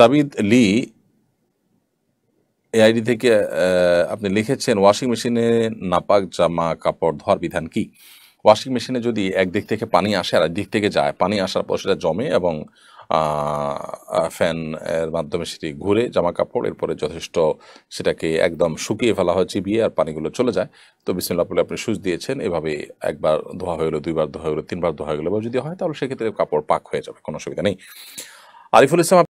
দাবিদ লি এই আইডি থেকে আপনি লিখেছেন ওয়াশিং মেশিনে নাপাক জামা কাপড় ধোয়ার বিধান কি ওয়াশিং মেশিনে যদি একদিক থেকে পানি আসে আর দিক থেকে যায় পানি আসার পর সেটা জমে এবং ফ্যান এর মাধ্যমে সেটি ঘুরে জামা কাপড় এরপরে যথেষ্ট সেটাকে একদম শুকিয়ে ফেলা হয় চিবিয়ে আর পানিগুলো চলে যায় তো বিসমিল্লা বলে আপনি সুচ দিয়েছেন এভাবে একবার ধোয়া হয়ে গেলো দুইবার ধোয়া হয়ে গেলো তিনবার ধোয়া হয়ে গেলো যদি হয় তাহলে সেক্ষেত্রে কাপড় পাক হয়ে যাবে কোনো অসুবিধা নেই Ali falou assim,